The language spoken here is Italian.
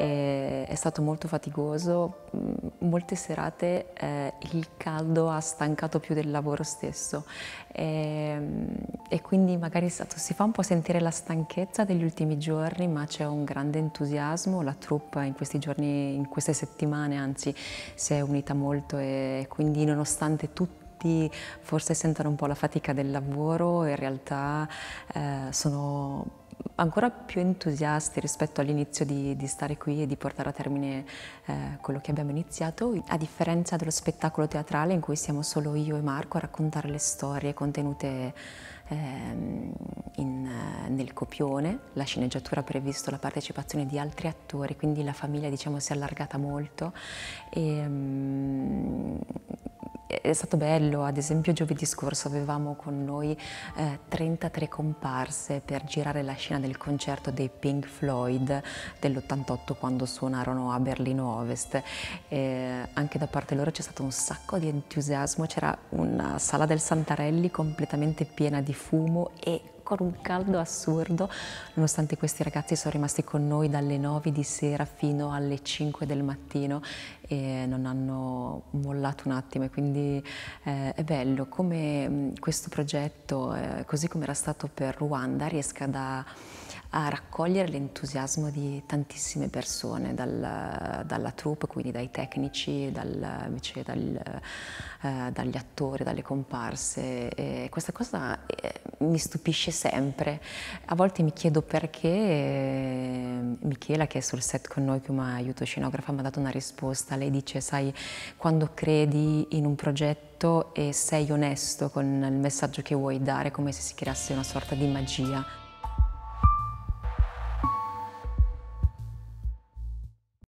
E è stato molto faticoso, mm, molte serate eh, il caldo ha stancato più del lavoro stesso e, ehm, e quindi magari stato, si fa un po' sentire la stanchezza degli ultimi giorni ma c'è un grande entusiasmo, la troupe in questi giorni, in queste settimane anzi si è unita molto e quindi nonostante tutto forse sentono un po' la fatica del lavoro, in realtà eh, sono ancora più entusiasti rispetto all'inizio di, di, stare qui e di portare a termine eh, quello che abbiamo iniziato, a differenza dello spettacolo teatrale in cui siamo solo io e Marco a raccontare le storie contenute ehm, in, eh, nel copione, la sceneggiatura ha previsto la partecipazione di altri attori, quindi la famiglia diciamo, si è allargata molto e, ehm, è stato bello, ad esempio giovedì scorso avevamo con noi eh, 33 comparse per girare la scena del concerto dei Pink Floyd dell'88 quando suonarono a Berlino Ovest. Eh, anche da parte loro c'è stato un sacco di entusiasmo, c'era una sala del Santarelli completamente piena di fumo e con un caldo assurdo. Nonostante questi ragazzi sono rimasti con noi dalle 9 di sera fino alle 5 del mattino e non hanno mollato un attimo quindi eh, è bello come mm, questo progetto, eh, così come era stato per Ruanda, riesca da a raccogliere l'entusiasmo di tantissime persone, dal, dalla troupe, quindi dai tecnici, dal, invece, dal, eh, dagli attori, dalle comparse. E questa cosa eh, mi stupisce sempre. A volte mi chiedo perché eh, Michela, che è sul set con noi che mi ha aiuto scenografa, mi ha dato una risposta. Lei dice, sai, quando credi in un progetto e sei onesto con il messaggio che vuoi dare, come se si creasse una sorta di magia.